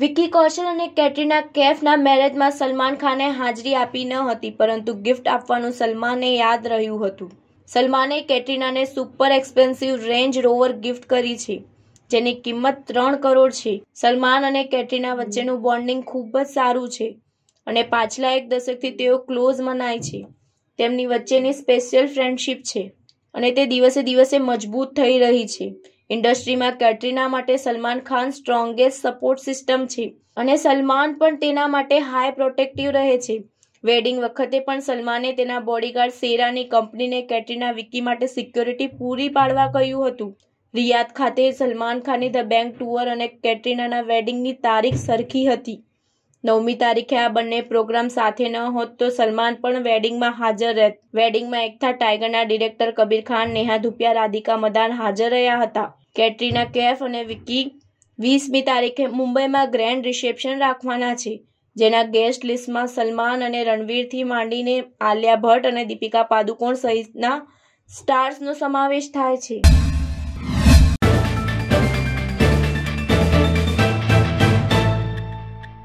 વિકી કૌશલ અને કેટરીના કેફના મેરેજમાં સલમાન ખાને હાજરી આપી ન હતી પરંતુ ગિફ્ટ આપવાનું સલમાને યાદ રહ્યું હતું સલમાને કેટરીનાને super expensive range rover gift કરી છે જેની કિંમત ત્રણ કરોડ છે સલમાન અને કેટરીના વચ્ચેનું બોન્ડિંગ ખૂબ જ સારું છે અને પાછલા એક દશકથી તેઓ ક્લોઝ મનાય છે તેમની વચ્ચેની સ્પેશિયલ ફ્રેન્ડશિપ છે અને તે દિવસે દિવસે મજબૂત થઈ રહી છે ઇન્ડસ્ટ્રીમાં કેટરીના માટે Salman Khan strongest support system છે અને સલમાન પણ તેના માટે હાઈ પ્રોટેક્ટિવ રહે છે વેડિંગ વખતે પણ સલમાને તેના બોડીગાર્ડ સેરાની કંપનીને કેટરીના વિકી માટે સિક્યોરિટી પૂરી પાડવા કહ્યું હતું રિયાદ ખાતે સલમાન ખાનની ધ બેંક ટુઅર અને કેટરીનાના વેડિંગની તારીખ સરખી હતી નવમી તારીખે આ બંને પ્રોગ્રામ સાથે ન હોત તો સલમાન પણ વેડિંગમાં હાજર રહેત વેડિંગમાં એકતા ટાઈગરના ડિરેક્ટર કબીર ખાન નેહા ધુપિયા રાધિકા મદાન હાજર રહ્યા હતા કેટરીના કેફ અને વિકી વીસમી તારીખે મુંબઈમાં ગ્રેન્ડ રિસેપ્શન રાખવાના છે જેના ગેસ્ટ લિસ્ટમાં સલમાન અને રણવીરથી માંડીને આલિયા ભટ્ટ અને દીપિકા પાદુકોણ સહિતના સ્ટાર્સનો સમાવેશ થાય છે